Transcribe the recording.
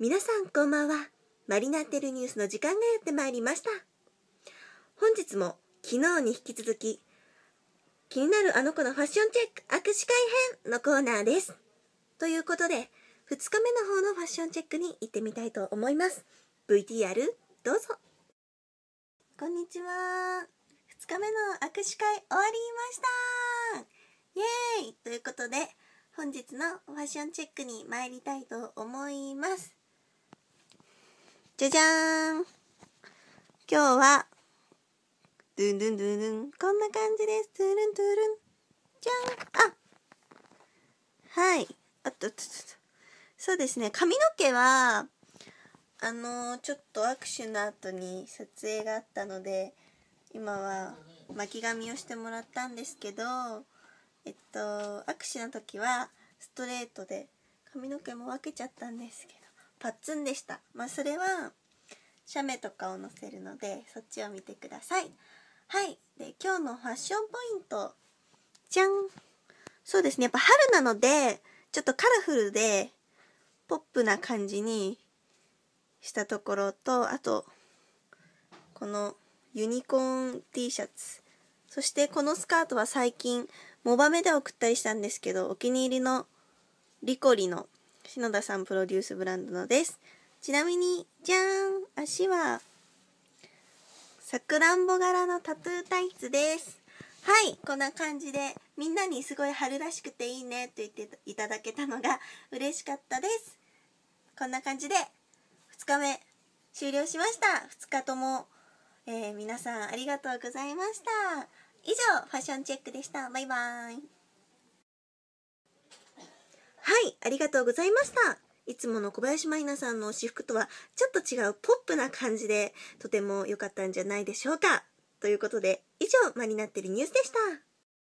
皆さんこんばんはマリナテルニュースの時間がやってまいりました本日も昨日に引き続き気になるあの子のファッションチェック握手会編のコーナーですということで2日目の方のファッションチェックに行ってみたいと思います VTR どうぞこんにちは2日目の握手会終わりましたイエーイということで本日のファッションチェックに参りたいと思いますじゃじゃーん今日は、ドゥンドゥンドゥンドゥン、こんな感じです。トゥルントゥルン。じゃんあはい。あっとっとっと。そうですね、髪の毛は、あのー、ちょっと握手の後に撮影があったので、今は巻き髪をしてもらったんですけど、えっと、握手の時はストレートで髪の毛も分けちゃったんですけど。パッツンでした。まあ、それは写メとかを載せるのでそっちを見てください。はい。で、今日のファッションポイント。じゃんそうですね。やっぱ春なので、ちょっとカラフルで、ポップな感じにしたところと、あと、このユニコーン T シャツ。そしてこのスカートは最近、モバメで送ったりしたんですけど、お気に入りのリコリの篠田さんプロデュースブランドのです。ちなみに、じゃーん足は、さくらんぼ柄のタトゥータイツです。はい、こんな感じで、みんなにすごい春らしくていいねと言っていただけたのが嬉しかったです。こんな感じで、2日目、終了しました。2日とも、えー、皆さんありがとうございました。以上、ファッションチェックでした。バイバーイ。、ありがとうございました。いつもの小林舞菜さんの私服とはちょっと違うポップな感じで、とても良かったんじゃないでしょうか。ということで、以上、間になってるニュースでした。